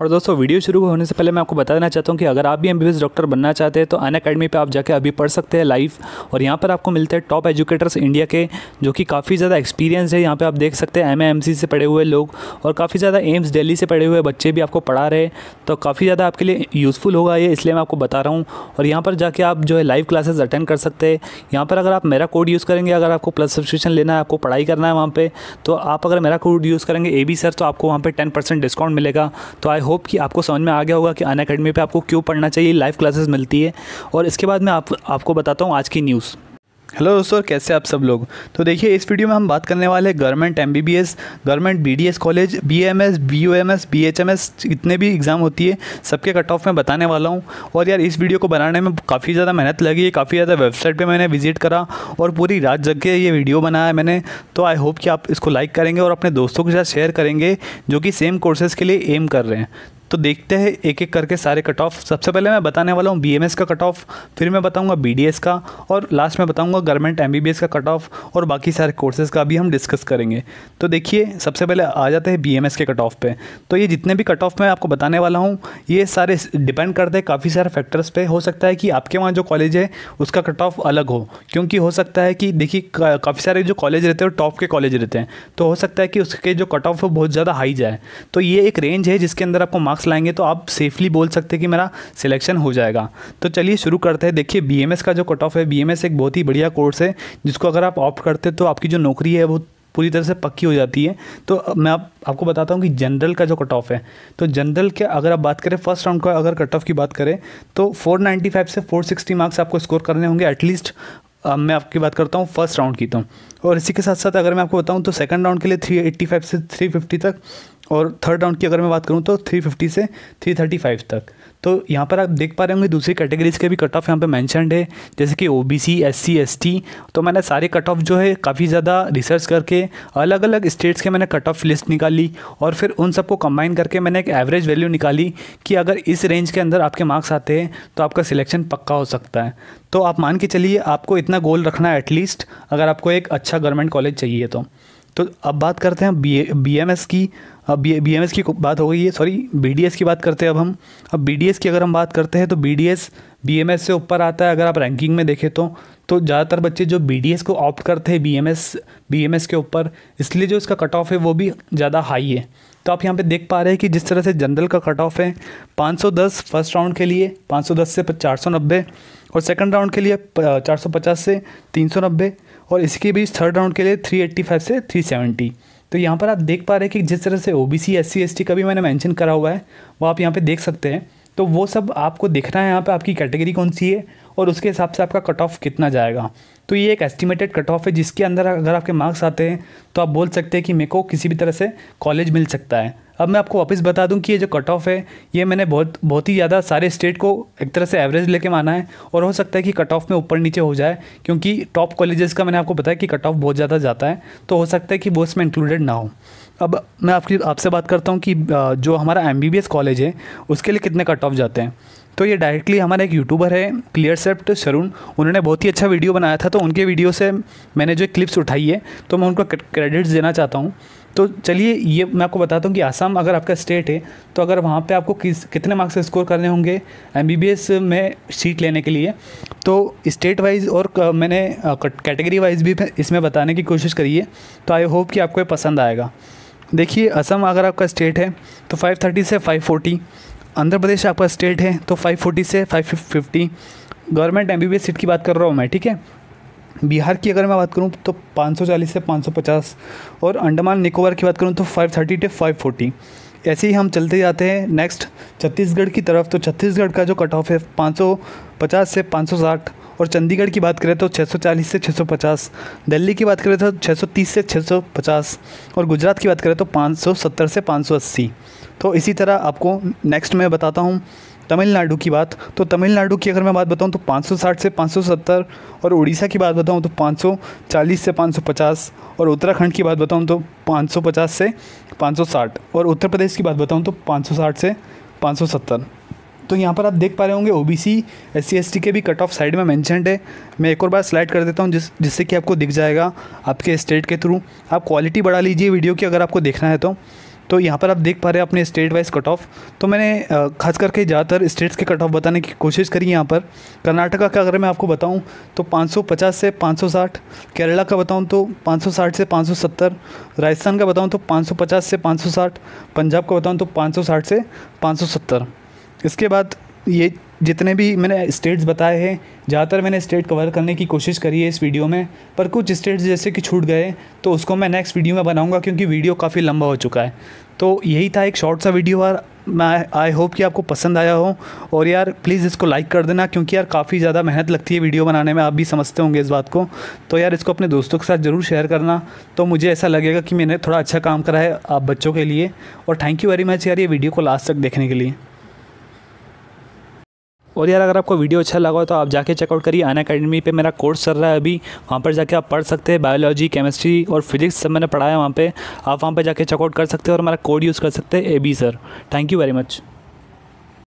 और दोस्तों वीडियो शुरू होने से पहले मैं आपको बता देना चाहता हूँ कि अगर आप भी एम डॉक्टर बनना चाहते हैं तो अन अकेडमी पर आप जाकर अभी पढ़ सकते हैं लाइव और यहाँ पर आपको मिलते हैं टॉप एजुकेटर्स इंडिया के जो कि काफ़ी ज़्यादा एक्सपीरियंस है यहाँ पर आप देख सकते हैं एम से पढ़े हुए लोग और काफ़ी ज़्यादा एम्स डेली से पढ़े हुए बच्चे भी आपको पढ़ा रहे तो काफ़ी ज़्यादा आपके लिए यूज़फुल होगा ये इसलिए मैं आपको बता रहा हूँ और यहाँ पर जाके आप जो है लाइव क्लासेज अटेंड कर सकते हैं यहाँ पर अगर आप मेरा कोड यूज़ करेंगे अगर आपको प्लस सब्सक्रिप्शन लेना है आपको पढ़ाई करना है वहाँ पर तो आप अगर मेरा कोड यूज़ करेंगे ए बी सर तो आपको वहाँ पर टेन डिस्काउंट मिलेगा तो आई होप कि आपको समझ में आ गया होगा कि अन अकेडमी पर आपको क्यों पढ़ना चाहिए लाइव क्लासेस मिलती है और इसके बाद मैं आप, आपको बताता हूँ आज की न्यूज़ हेलो दोस्तों कैसे आप सब लोग तो देखिए इस वीडियो में हम बात करने वाले हैं government MBBS government B college B M S B U M S B H M S जितने भी एग्ज़ाम होती है सबके कट ऑफ में बताने वाला हूँ और यार इस वीडियो को बनाने में काफ़ी ज़्यादा मेहनत लगी है काफ़ी ज़्यादा वेबसाइट पर मैंने विजिट करा और पूरी रात जग के ये वीडियो बनाया मैंने तो आई होप कि आप इसको लाइक करेंगे और अपने दोस्तों के साथ शेयर करेंगे जो कि सेम कोर्सेज़ के लिए एम कर रहे हैं तो देखते हैं एक एक करके सारे कट ऑफ सबसे पहले मैं बताने वाला हूँ बी का कट ऑफ फिर मैं बताऊँगा बी का और लास्ट में बताऊँगा गवर्नमेंट एम का कट ऑफ और बाकी सारे कोर्सेज़ का भी हम डिस्कस करेंगे तो देखिए सबसे पहले आ जाते हैं बी के कट ऑफ पे तो ये जितने भी कट ऑफ मैं आपको बताने वाला हूँ ये सारे डिपेंड करते हैं काफ़ी सारे फैक्टर्स पे हो सकता है कि आपके वहाँ जो कॉलेज है उसका कट ऑफ अलग हो क्योंकि हो सकता है कि देखिए काफ़ी सारे जो कॉलेज रहते हैं टॉप के कॉलेज रहते हैं तो हो सकता है कि उसके जो कट ऑफ है बहुत ज़्यादा हाई जाए तो ये एक रेंज है जिसके अंदर आपको मार्क्स मार्क्स लाएंगे तो आप सेफली बोल सकते हैं कि मेरा सिलेक्शन हो जाएगा तो चलिए शुरू करते हैं देखिए बी का जो कट ऑफ है बी एक बहुत ही बढ़िया कोर्स है जिसको अगर आप ऑप्ट करते तो आपकी जो नौकरी है वो पूरी तरह से पक्की हो जाती है तो मैं आप, आपको बताता हूँ कि जनरल का जो कट ऑफ है तो जनरल के अगर आप बात करें फर्स्ट राउंड का अगर कट ऑफ की बात करें तो 495 से 460 मार्क्स आपको स्कोर करने होंगे एटलीस्ट अब मैं आपकी बात करता हूँ फर्स्ट राउंड की तो और इसी के साथ साथ अगर मैं आपको बताऊँ तो सेकंड राउंड के लिए 385 से 350 तक और थर्ड राउंड की अगर मैं बात करूँ तो 350 से 335 तक तो यहाँ पर आप देख पा रहे होंगे दूसरी कैटेगरीज़ के भी कट ऑफ यहाँ पे मैंशनड है जैसे कि O B C S C S T तो मैंने सारे कट ऑफ जो है काफ़ी ज़्यादा रिसर्च करके अलग अलग स्टेट्स के मैंने कट ऑफ लिस्ट निकाली और फिर उन सबको कंबाइन करके मैंने एक एवरेज वैल्यू निकाली कि अगर इस रेंज के अंदर आपके मार्क्स आते हैं तो आपका सिलेक्शन पक्का हो सकता है तो आप मान के चलिए आपको इतना गोल रखना है एटलीस्ट अगर आपको एक अच्छा गवर्नमेंट कॉलेज चाहिए तो तो अब बात करते हैं बी बी एम एस की अब बी एम एस की बात हो गई है सॉरी बी डी एस की बात करते हैं अब हम अब बी डी एस की अगर हम बात करते हैं तो B D S B M S से ऊपर आता है अगर आप रैंकिंग में देखें तो तो ज़्यादातर बच्चे जो बी डी एस को ऑप्ट करते हैं B M S B M S के ऊपर इसलिए जो इसका कट ऑफ है वो भी ज़्यादा हाई है तो आप यहाँ पे देख पा रहे हैं कि जिस तरह से जनरल का कट ऑफ है 510 फर्स्ट राउंड के लिए 510 से नब्बे और सेकंड राउंड के लिए 450 से नब्बे और इसके बीच थर्ड राउंड के लिए 385 से 370 तो यहाँ पर आप देख पा रहे हैं कि जिस तरह से O B C S C S T का भी मैंने मैंशन करा हुआ है वो आप यहाँ पर देख सकते हैं तो वो सब आपको देखना है यहाँ पर आपकी कैटेगरी कौन सी है और उसके हिसाब से आपका कट ऑफ कितना जाएगा तो ये एक एस्टिमेटेड कट ऑफ है जिसके अंदर अगर आपके मार्क्स आते हैं तो आप बोल सकते हैं कि मेरे को किसी भी तरह से कॉलेज मिल सकता है अब मैं आपको वापस बता दूं कि ये जो कट ऑफ है ये मैंने बहुत बहुत ही ज़्यादा सारे स्टेट को एक तरह से एवरेज लेके माना है और हो सकता है कि कट ऑफ में ऊपर नीचे हो जाए क्योंकि टॉप कॉलेजेस का मैंने आपको बताया कि कट ऑफ बहुत ज़्यादा जाता है तो हो सकता है कि वो इसमें इंक्लूडेड ना हो अब मैं आपकी आपसे बात करता हूँ कि जो हमारा एम कॉलेज है उसके लिए कितने कट ऑफ जाते हैं तो ये डायरेक्टली हमारे एक यूट्यूबर है क्लियर सेप्ट शरुण उन्होंने बहुत ही अच्छा वीडियो बनाया था तो उनके वीडियो से मैंने जो क्लिप्स उठाई है तो मैं उनको क्रेडिट्स देना चाहता हूँ तो चलिए ये मैं आपको बताता हूँ कि आसाम अगर आपका स्टेट है तो अगर वहाँ पे आपको किस कितने मार्क्स स्कोर करने होंगे एमबीबीएस में सीट लेने के लिए तो स्टेट वाइज और मैंने कैटेगरी वाइज भी इसमें बताने की कोशिश करी है तो आई होप कि आपको ये पसंद आएगा देखिए असम अगर आपका स्टेट है तो 530 से 540 आंध्र प्रदेश आपका स्टेट है तो 540 से 550 गवर्नमेंट एम सीट की बात कर रहा हूँ मैं ठीक है बिहार की अगर मैं बात करूँ तो 540 से 550 और अंडमान निकोबार की बात करूँ तो 530 टू 540 ऐसे ही हम चलते जाते हैं नेक्स्ट छत्तीसगढ़ की तरफ तो छत्तीसगढ़ का जो कट ऑफ है 550 से साठ और चंडीगढ़ की बात करें तो 640 से 650 दिल्ली की बात करें तो 630 से 650 और गुजरात की बात करें तो 570 से 580 तो इसी तरह आपको नेक्स्ट मैं बताता हूँ तमिलनाडु की बात तो तमिलनाडु की अगर मैं बात बताऊँ तो 560 से 570 और उड़ीसा की बात बताऊँ तो 540 से 550 और उत्तराखंड की बात बताऊँ तो 550 से 560 और उत्तर प्रदेश की बात बताऊँ तो 560 से 570 तो यहाँ पर आप देख पा रहे होंगे O B C S C S T के भी कट ऑफ साइड में मैंशनड है मैं एक और बार स्लाइड कर देता हूँ जिस जिससे कि आपको दिख जाएगा आपके स्टेट के थ्रू आप क्वालिटी बढ़ा लीजिए वीडियो की अगर आपको देखना है तो तो यहाँ पर आप देख पा रहे हैं अपने स्टेट वाइज कट ऑफ तो मैंने खास करके ज़्यादातर स्टेट्स के कट ऑफ बताने की कोशिश करी यहाँ पर कर्नाटका का अगर मैं आपको बताऊँ तो 550 से 560 केरला का बताऊँ तो 560 से 570 राजस्थान का बताऊँ तो 550 से 560 पंजाब का बताऊँ तो 560 से 570 इसके बाद ये जितने भी मैंने स्टेट्स बताए हैं ज़्यादातर मैंने स्टेट कवर करने की कोशिश करी है इस वीडियो में पर कुछ स्टेट्स जैसे कि छूट गए तो उसको मैं नेक्स्ट वीडियो में बनाऊंगा क्योंकि वीडियो काफ़ी लंबा हो चुका है तो यही था एक शॉर्ट सा वीडियो और मैं आई होप कि आपको पसंद आया हो और यार प्लीज़ इसको लाइक कर देना क्योंकि यार काफ़ी ज़्यादा मेहनत लगती है वीडियो बनाने में आप भी समझते होंगे इस बात को तो यार इसको अपने दोस्तों के साथ ज़रूर शेयर करना तो मुझे ऐसा लगेगा कि मैंने थोड़ा अच्छा काम करा है आप बच्चों के लिए और थैंक यू वेरी मच यार ये वीडियो को लास्ट तक देखने के लिए और यार अगर आपको वीडियो अच्छा लगा हो तो आप जाके चेकआउट करिए अन अकेडमी पर मेरा कोर्स चल रहा है अभी वहाँ पर जाके आप पढ़ सकते हैं बायोलॉजी केमिस्ट्री और फिजिक्स सब मैंने पढ़ाया वहाँ पर आप वहाँ पर जाके चेकआउट कर सकते हैं और मेरा कोड यूज़ कर सकते हैं A B sir thank you very much